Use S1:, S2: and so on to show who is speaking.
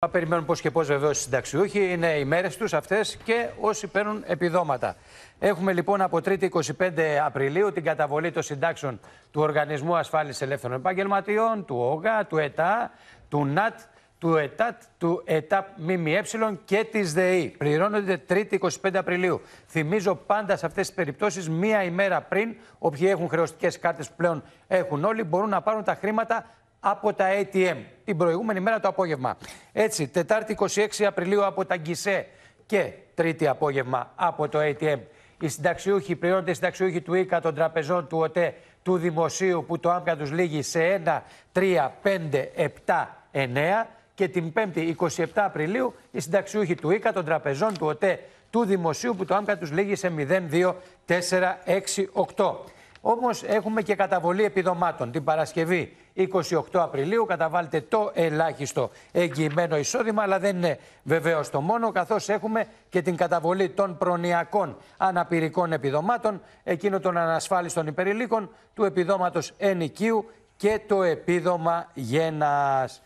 S1: Θα περιμένουν πώς και πώς βεβαίως οι συνταξιούχοι. Είναι οι μέρες τους αυτές και όσοι παίρνουν επιδόματα. Έχουμε λοιπόν από 3η 25 Απριλίου την καταβολή των συντάξεων του Οργανισμού Ασφάλισης Ελεύθερων Επαγγελματιών, του ΟΓΑ, του ΕΤΑ, του ΝΑΤ, του ΕΤΑΤ, του ΕΤΑΠ ΜΜΕ και της ΔΕΗ. Πληρώνονται 3η 25 Απριλίου. Θυμίζω πάντα σε αυτές τις περιπτώσεις, μία ημέρα πριν, όποιοι έχουν χρεωστικές κάρτες πλέον έχουν όλοι, μπορούν να πάρουν τα χρήματα από τα ATM την προηγούμενη μέρα το απόγευμα. Έτσι, Τετάρτη 26 Απριλίου από τα Γκισέ και Τρίτη απόγευμα από το ATM. Οι συνταξιούχοι, οι συνταξιούχοι του ΙΚΑ, των τραπεζών του ΟΤΕ, του Δημοσίου που το άμκα τους λύγει σε 1, 3, 5, 7, 9 και την 5η 27 Απριλίου οι συνταξιούχοι του ΙΚΑ, των τραπεζών του ΟΤΕ, του Δημοσίου που το άμκα τους λύγει σε 0, 2, 4, 6, 8. Όμως έχουμε και καταβολή επιδομάτων. Την Παρασκευή 28 Απριλίου καταβάλλεται το ελάχιστο εγγυημένο εισόδημα, αλλά δεν είναι βεβαίως το μόνο, καθώς έχουμε και την καταβολή των προνοιακών αναπηρικών επιδομάτων, εκείνο των ανασφάλιστων υπερηλίκων, του επιδόματος ενοικίου και το επίδομα γένας.